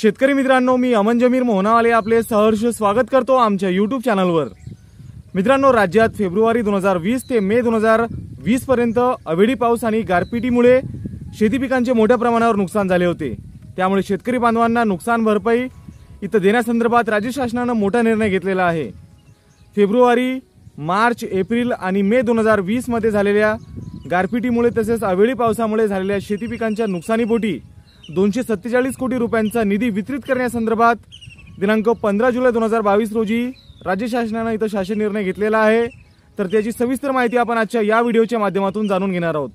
शेतकरी मित्रांनो मी अमन जमीर मोहनावाले आपले सहर्ष स्वागत करतो आमच्या युट्यूब चॅनलवर मित्रांनो राज्यात फेब्रुवारी दोन हजार वीस ते मे दोन हजार वीसपर्यंत अवेळी पाऊस आणि गारपिटीमुळे शेती पिकांचे मोठ्या प्रमाणावर नुकसान झाले होते त्यामुळे शेतकरी बांधवांना नुकसान भरपाई इथं देण्यासंदर्भात राज्य शासनानं मोठा निर्णय घेतलेला आहे फेब्रुवारी मार्च एप्रिल आणि मे दोन हजार वीसमध्ये झालेल्या गारपिटीमुळे तसेच अवेळी पावसामुळे झालेल्या शेती पिकांच्या नुकसानीपोटी दोनशे सत्तेचाळीस कोटी रुपयांचा निधी वितरित करण्यासंदर्भात दिनांक पंधरा जुलै दोन हजार बावीस रोजी राज्य शासनानं इथं शासन निर्णय घेतलेला आहे तर त्याची सविस्तर माहिती आपण आजच्या या व्हिडिओच्या माध्यमातून जाणून घेणार आहोत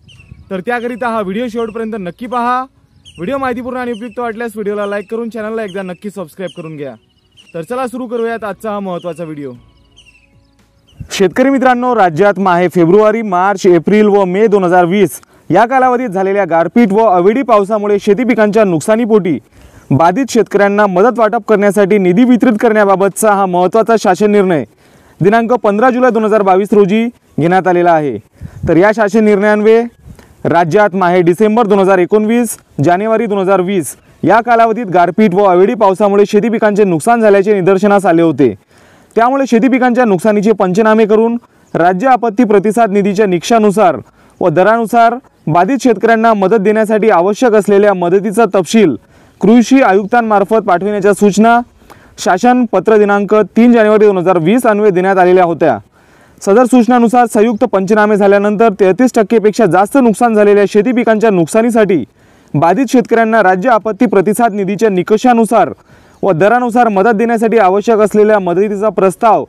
तर त्याकरिता हा व्हिडिओ शेवटपर्यंत नक्की पहा व्हिडिओ माहितीपूर्ण आणि उपयुक्त वाटल्यास व्हिडिओला लाईक करून चॅनलला एकदा नक्की सबस्क्राईब करून घ्या तर चला सुरू करूयात आजचा हा महत्त्वाचा व्हिडिओ शेतकरी मित्रांनो राज्यात माहे फेब्रुवारी मार्च एप्रिल व मे दोन हजार वीस या कालावधीत झालेल्या गारपीट व अवेडी पावसामुळे शेती पिकांच्या नुकसानीपोटी बाधित शेतकऱ्यांना मदत वाटप करण्यासाठी निधी वितरित करण्याबाबतचा हा महत्त्वाचा शासन निर्णय दिनांक पंधरा जुलै दोन हजार बावीस रोजी घेण्यात आलेला आहे तर या शासन निर्णयान्वये राज्यात माहे डिसेंबर दोन हजार एकोणवीस जानेवारी दोन हजार वीस या कालावधीत गारपीट व अवेळी पावसामुळे शेती पिकांचे नुकसान झाल्याचे निदर्शनास आले होते त्यामुळे शेती पिकांच्या नुकसानीचे पंचनामे करून राज्य आपत्ती प्रतिसाद निधीच्या निकषानुसार व दरानुसार बाधित शेतकऱ्यांना मदत देण्यासाठी आवश्यक असलेल्या मदतीचा तपशील कृषी आयुक्तांमार्फत पाठविण्याच्या सूचना शासन पत्र दिनांक तीन जानेवारी दोन हजार वीस अन्वये देण्यात आलेल्या होत्या सदर सूचनानुसार संयुक्त पंचनामे झाल्यानंतर तेहतीस टक्केपेक्षा जास्त नुकसान झालेल्या शेती पिकांच्या नुकसानीसाठी बाधित शेतकऱ्यांना राज्य आपत्ती प्रतिसाद निधीच्या निकषानुसार व दरानुसार मदत देण्यासाठी आवश्यक असलेल्या मदतीचा प्रस्ताव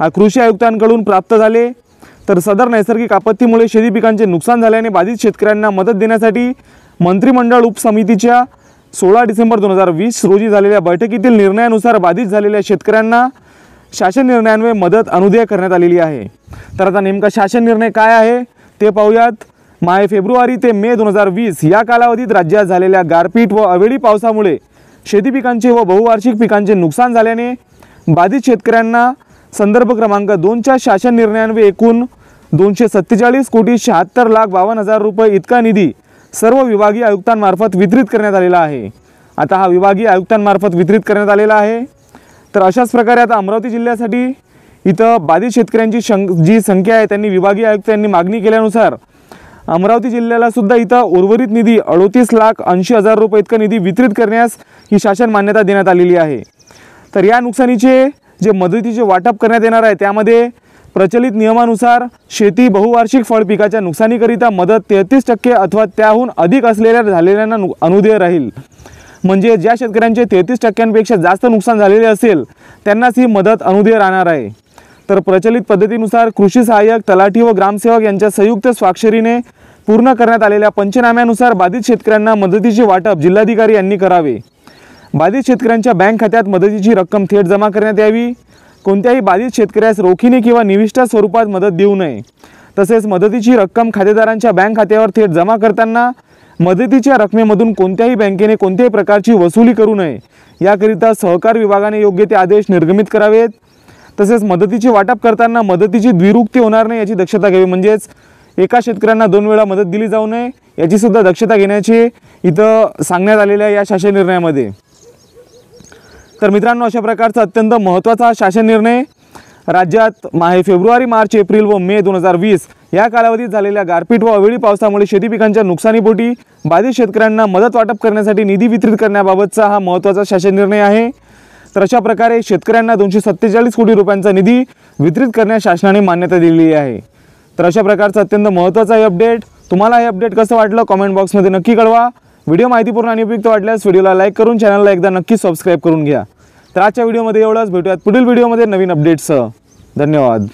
हा कृषी आयुक्तांकडून प्राप्त झाले तर सदर नैसर्गिक आपत्तीमुळे शेती पिकांचे नुकसान झाल्याने बाधित शेतकऱ्यांना मदत देण्यासाठी मंत्रिमंडळ उपसमितीच्या सोळा डिसेंबर दोन हजार वीस रोजी झालेल्या बैठकीतील निर्णयानुसार बाधित झालेल्या शेतकऱ्यांना शासन निर्णयांमुळे मदत अनुदेय करण्यात आलेली आहे तर आता नेमका शासन निर्णय काय आहे ते पाहूयात माय फेब्रुवारी ते मे दोन हजार वीस या कालावधीत राज्यात झालेल्या गारपीट व अवेळी पावसामुळे शेती पिकांचे व बहुवार्षिक पिकांचे नुकसान झाल्याने बाधित शेतकऱ्यांना संदर्भ क्रमांक दोनच्या शासन निर्णयांवे एकूण दोनशे सत्तेचाळीस कोटी शहात्तर लाख बावन्न हजार रुपये इतका निधी सर्व विभागीय आयुक्तांमार्फत वितरित करण्यात आलेला आहे आता हा विभागीय आयुक्तांमार्फत वितरित करण्यात आलेला आहे तर अशाच प्रकारे आता अमरावती जिल्ह्यासाठी इथं बाधित शेतकऱ्यांची शं जी संख्या आहे त्यांनी विभागीय आयुक्तांनी मागणी केल्यानुसार अमरावती जिल्ह्याला सुद्धा इथं उर्वरित निधी अडोतीस लाख ऐंशी हजार रुपये इतका निधी वितरित करण्यास ही शासन मान्यता देण्यात आलेली आहे तर या नुकसानीचे जे मदतीचे वाटप करण्यात येणार आहे त्यामध्ये प्रचलित नियमानुसार शेती बहुवार्षिक फळ पिकाच्या नुकसानीकरिता मदत तेहतीस टक्के अथवा त्याहून अधिक असलेल्या झालेल्यांना अनुदेय राहील म्हणजे ज्या शेतकऱ्यांचे तेहतीस टक्क्यांपेक्षा जास्त नुकसान झालेले असेल त्यांनाच ही मदत अनुदेय राहणार आहे तर प्रचलित पद्धतीनुसार कृषी सहाय्यक तलाठी व ग्रामसेवक यांच्या संयुक्त स्वाक्षरीने पूर्ण करण्यात आलेल्या पंचनाम्यानुसार बाधित शेतकऱ्यांना मदतीचे वाटप जिल्हाधिकारी यांनी करावे बाधित शेतकऱ्यांच्या बँक खात्यात मदतीची रक्कम थेट जमा करण्यात यावी कोणत्याही बाधित शेतकऱ्यास रोखीने किंवा निविष्ट स्वरूपात मदत देऊ नये तसेच मदतीची रक्कम खातेदारांच्या बँक खात्यावर थेट जमा करताना मदतीच्या रकमेमधून कोणत्याही बँकेने कोणत्याही प्रकारची वसुली करू नये याकरिता सहकार विभागाने योग्य ते आदेश निर्गमित करावेत तसेच मदतीचे वाटप करताना मदतीची द्विरुक्ती होणार नाही याची दक्षता घ्यावी म्हणजेच एका शेतकऱ्यांना दोन वेळा मदत दिली जाऊ नये याचीसुद्धा दक्षता घेण्याची इथं सांगण्यात आलेल्या या शासन निर्णयामध्ये तर मित्रांनो अशा प्रकारचा अत्यंत महत्त्वाचा शासन निर्णय राज्यात माहे फेब्रुवारी मार्च एप्रिल व मे दोन हजार वीस या कालावधीत झालेल्या गारपीट व अवेळी पावसामुळे शेती पिकांच्या नुकसानीपोटी बाधित शेतकऱ्यांना मदत वाटप करण्यासाठी निधी वितरित करण्याबाबतचा हा महत्त्वाचा शासन निर्णय आहे तर अशा प्रकारे शेतकऱ्यांना दोनशे सत्तेचाळीस कोटी रुपयांचा निधी वितरित करण्यास शासनाने मान्यता दिलेली आहे तर अशा प्रकारचा अत्यंत महत्त्वाचा हे अपडेट तुम्हाला हे अपडेट कसं वाटलं कॉमेंट बॉक्समध्ये नक्की कळवा व्हिडिओ माहितीपूर्ण आणि उपयुक्त वाटल्यास व्हिडिओला लाईक करून चॅनलला एकदा नक्की सबस्क्राईब करून घ्या तर आजच्या व्हिडिओमध्ये एवढंच भेटूयात पुढील व्हिडिओमध्ये नवीन अपडेटसह धन्यवाद